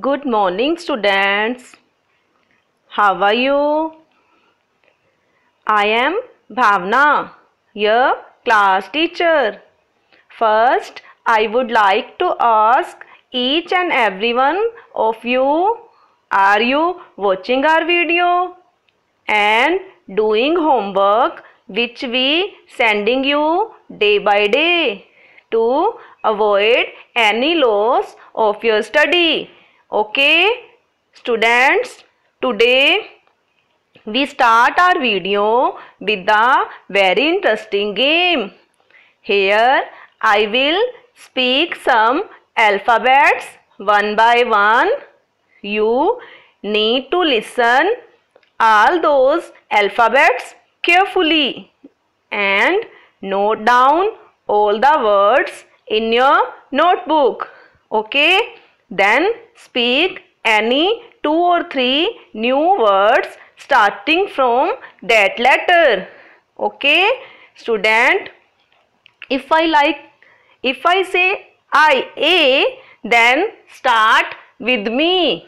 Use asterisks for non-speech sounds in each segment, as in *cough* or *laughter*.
Good morning students. How are you? I am Bhavna, your class teacher. First, I would like to ask each and every one of you, are you watching our video and doing homework which we sending you day by day to avoid any loss of your study. Okay students today we start our video with the very interesting game. Here I will speak some alphabets one by one. You need to listen all those alphabets carefully and note down all the words in your notebook. Okay. Then speak any two or three new words starting from that letter. Okay, student. If I like, if I say I A, then start with me.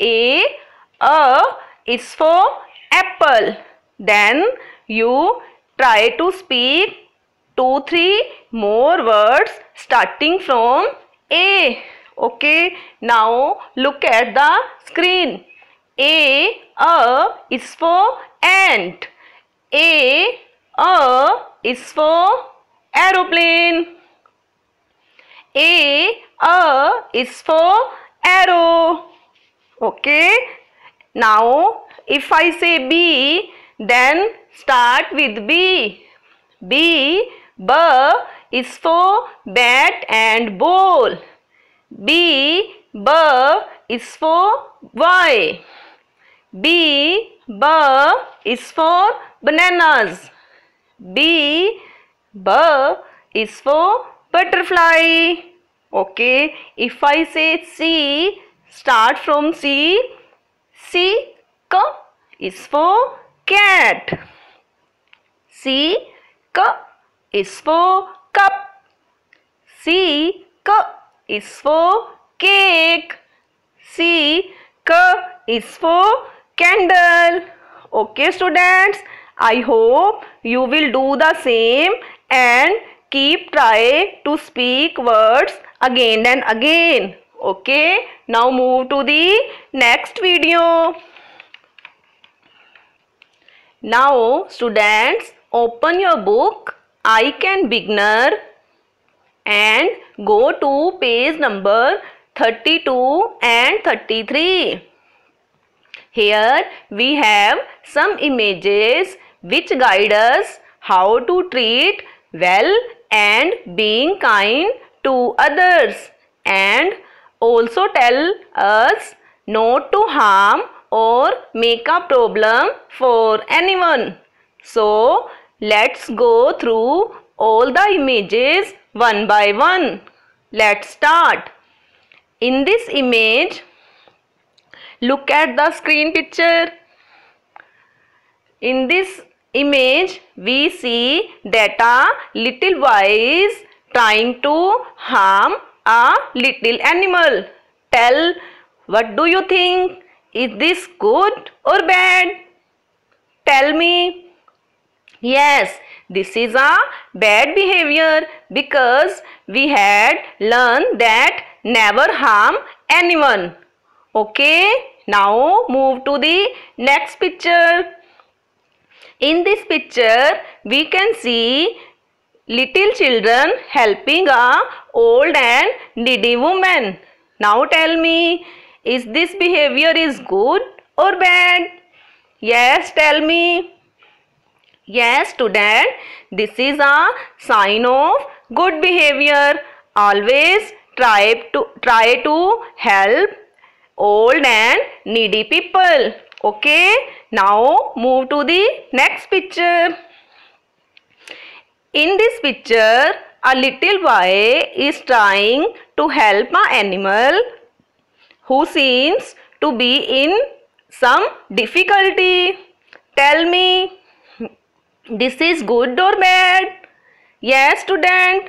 A, A is for apple. Then you try to speak two, three more words starting from A okay now look at the screen a a is for ant a a is for aeroplane a a is for arrow okay now if i say b then start with b b b is for bat and ball B B is for boy. B verb is for bananas. B B is for butterfly. Okay. If I say C, start from C. C is for cat. C is for cup. C is for cake. C. K is for candle. Okay students, I hope you will do the same and keep try to speak words again and again. Okay, now move to the next video. Now students, open your book. I can beginner and go to page number 32 and 33. Here we have some images which guide us how to treat well and being kind to others and also tell us not to harm or make a problem for anyone. So let's go through all the images one by one. Let's start. In this image, look at the screen picture. In this image, we see that a little boy is trying to harm a little animal. Tell what do you think? Is this good or bad? Tell me. Yes, this is a bad behavior because we had learned that never harm anyone. Okay, now move to the next picture. In this picture, we can see little children helping a old and needy woman. Now tell me, is this behavior is good or bad? Yes, tell me. Yes, student, this is a sign of good behavior. Always try to, try to help old and needy people. Okay, now move to the next picture. In this picture, a little boy is trying to help an animal who seems to be in some difficulty. Tell me, this is good or bad? Yes, student.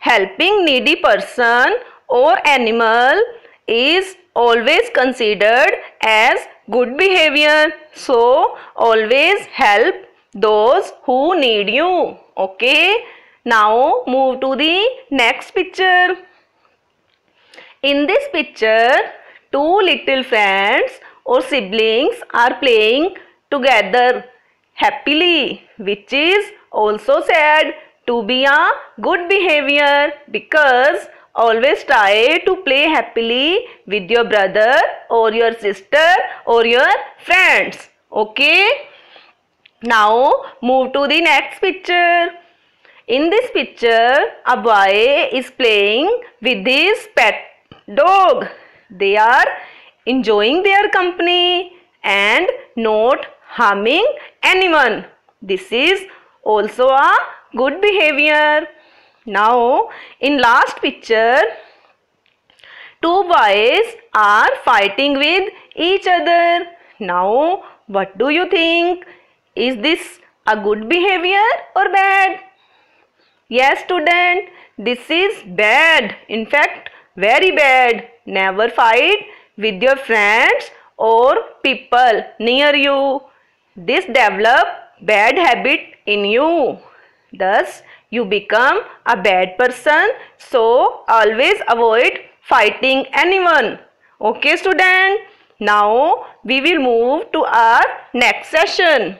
Helping needy person or animal is always considered as good behavior. So, always help those who need you. Okay. Now, move to the next picture. In this picture, two little friends or siblings are playing together happily which is also said to be a good behavior because always try to play happily with your brother or your sister or your friends okay now move to the next picture in this picture a boy is playing with his pet dog they are enjoying their company and not harming anyone. This is also a good behavior. Now, in last picture, two boys are fighting with each other. Now, what do you think? Is this a good behavior or bad? Yes, student, this is bad. In fact, very bad. Never fight with your friends or people near you. This develop bad habit in you. Thus, you become a bad person. So, always avoid fighting anyone. Okay, student. Now, we will move to our next session.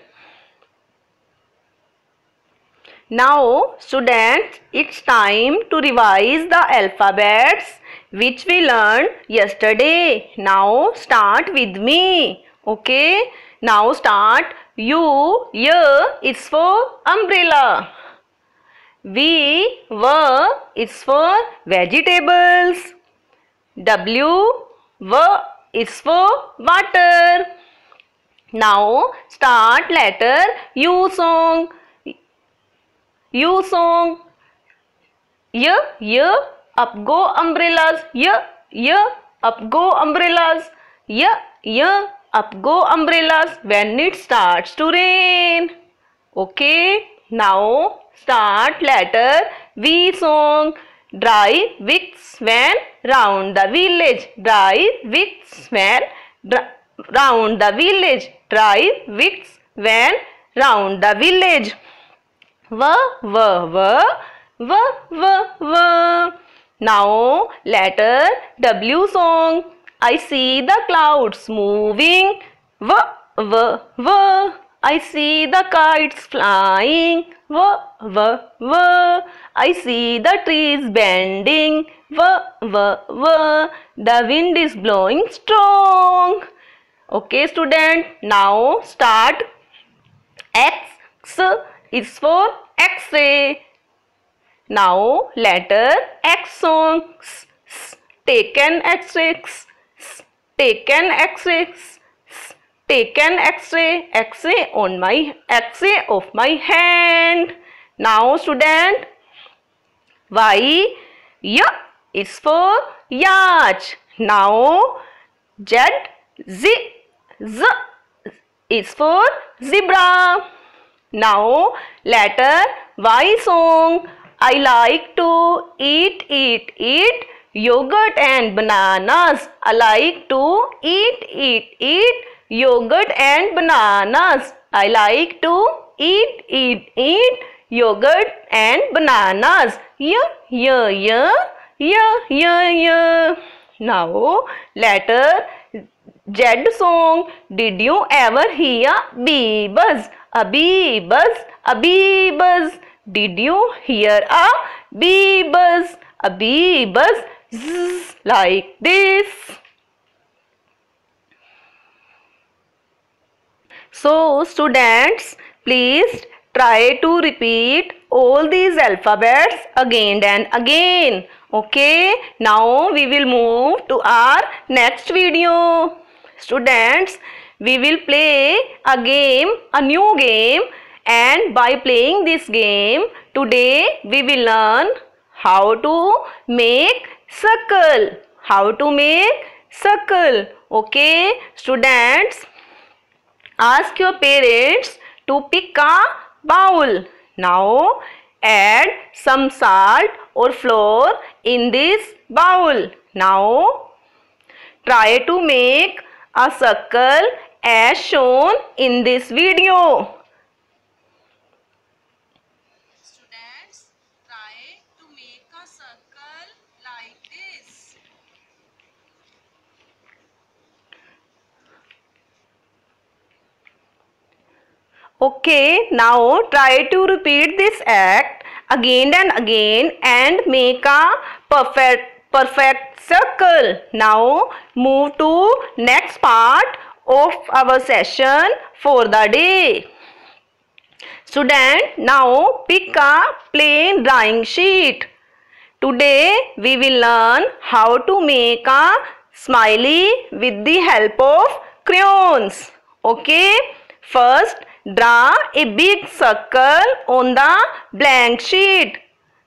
Now, students, it's time to revise the alphabets which we learned yesterday. Now, start with me. Okay. Now start U, Y is for umbrella. V, V is for vegetables. W, V is for water. Now start letter U song. U song. Y, Y, up go umbrellas. Y, Y, up go umbrellas. Y, Y, up go umbrellas when it start to rain okay now start letter V song drive Vic's van round the village drive Vic's van round the village drive Vic's van round the village V V V V V V now letter W song I see the clouds moving. W, w, w. I see the kites flying. W, w, w. I see the trees bending. W, w, w. The wind is blowing strong. Okay, student. Now start. X is for X-ray. Now letter X songs. Take an X-ray take an x-ray take an x-ray x-ray on my x-ray of my hand now student y y is for yacht now z z z is for zebra now letter y song i like to eat eat eat yogurt and bananas I like to eat, eat, eat. Yogurt and bananas. I like to eat, eat, eat. Yogurt and bananas. Yeah, yeah, yeah, yeah, yeah, yeah. Now, letter Z song. Did you ever hear bee buzz? A bee buzz, a bee buzz. Did you hear a bee buzz? A bee buzz. *laughs* like this. So students, please try to repeat all these alphabets again and again. Okay, now we will move to our next video. Students, we will play a game, a new game and by playing this game, today we will learn how to make circle how to make circle okay students ask your parents to pick a bowl now add some salt or flour in this bowl now try to make a circle as shown in this video Okay, now try to repeat this act again and again and make a perfect perfect circle. Now move to next part of our session for the day. Student, now pick a plain drawing sheet. Today we will learn how to make a smiley with the help of crayons. Okay, first Draw a big circle on the blank sheet.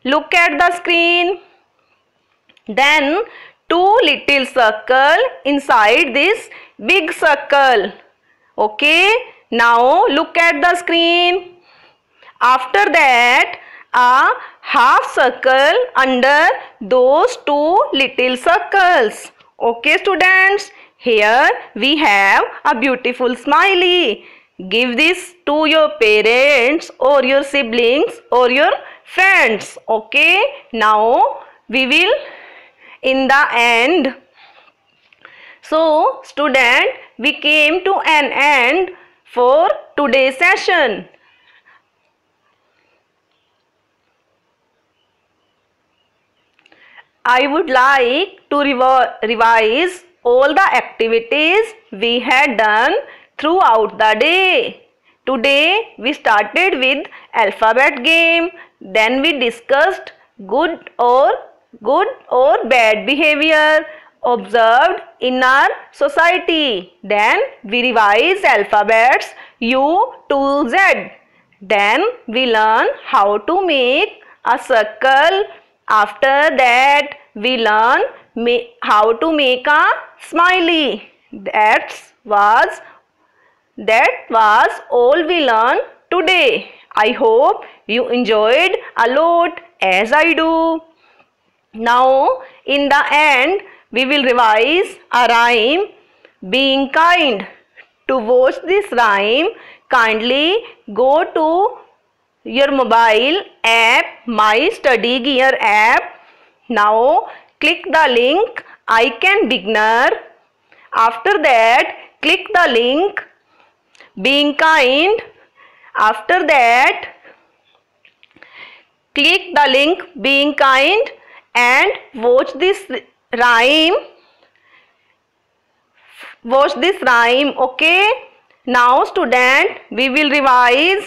Look at the screen. Then two little circle inside this big circle. Okay. Now look at the screen. After that a half circle under those two little circles. Okay students. Here we have a beautiful smiley. Give this to your parents or your siblings or your friends. Okay. Now we will in the end. So student we came to an end for today's session. I would like to revise all the activities we had done throughout the day. Today we started with alphabet game. Then we discussed good or good or bad behavior observed in our society. Then we revise alphabets U to Z. Then we learn how to make a circle. After that we learn how to make a smiley. That was that was all we learned today. I hope you enjoyed a lot as I do. Now, in the end, we will revise a rhyme, being kind. To watch this rhyme, kindly go to your mobile app, My Study Gear app. Now, click the link, I can beginner. After that, click the link, being kind after that click the link being kind and watch this rhyme watch this rhyme okay now student we will revise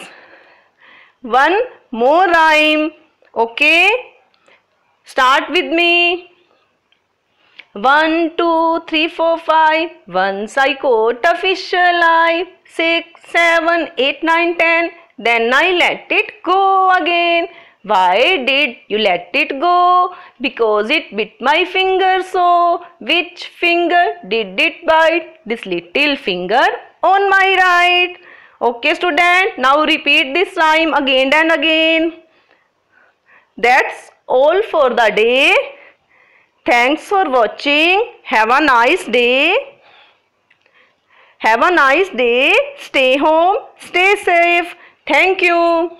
one more rhyme okay start with me One, two, three, four, five. Once I caught a fish alive 6, 7, 8, 9, 10. Then I let it go again. Why did you let it go? Because it bit my finger so. Which finger did it bite? This little finger on my right. Okay student, now repeat this rhyme again and again. That's all for the day. Thanks for watching. Have a nice day. Have a nice day. Stay home. Stay safe. Thank you.